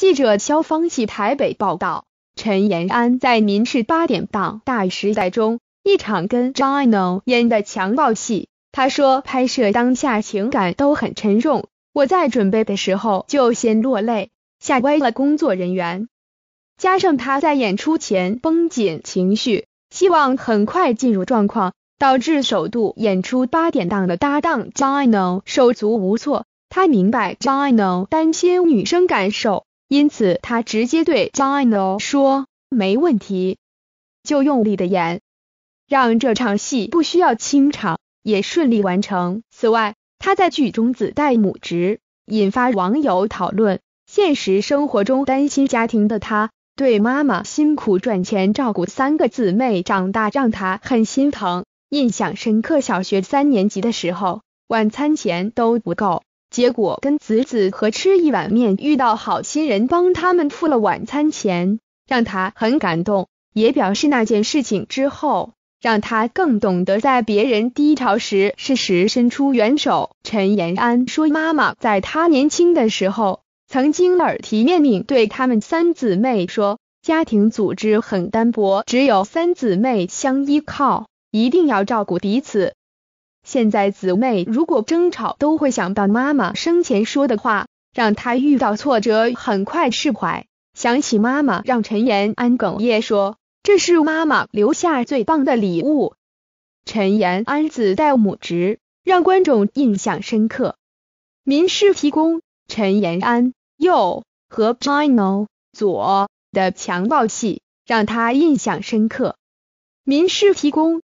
记者肖芳系台北报道，陈延安在《民视八点档大时代》中一场跟张爱农演的强暴戏，他说拍摄当下情感都很沉重，我在准备的时候就先落泪，吓歪了工作人员。加上他在演出前绷紧情绪，希望很快进入状况，导致首度演出八点档的搭档张爱农手足无措。他明白张爱农担心女生感受。因此，他直接对张爱玲说没问题，就用力的演，让这场戏不需要清场也顺利完成。此外，他在剧中子带母职，引发网友讨论。现实生活中，担心家庭的他，对妈妈辛苦赚钱照顾三个姊妹长大，让他很心疼。印象深刻，小学三年级的时候，晚餐钱都不够。结果跟子子和吃一碗面遇到好心人帮他们付了晚餐钱，让他很感动，也表示那件事情之后让他更懂得在别人低潮时适时伸出援手。陈延安说，妈妈在他年轻的时候曾经耳提面命对他们三姊妹说，家庭组织很单薄，只有三姊妹相依靠，一定要照顾彼此。现在姊妹如果争吵，都会想到妈妈生前说的话，让她遇到挫折很快释怀。想起妈妈，让陈延安哽咽说：“这是妈妈留下最棒的礼物。”陈延安子代母职，让观众印象深刻。民事提供陈延安右和 piano 左的强暴戏让他印象深刻。民事提供。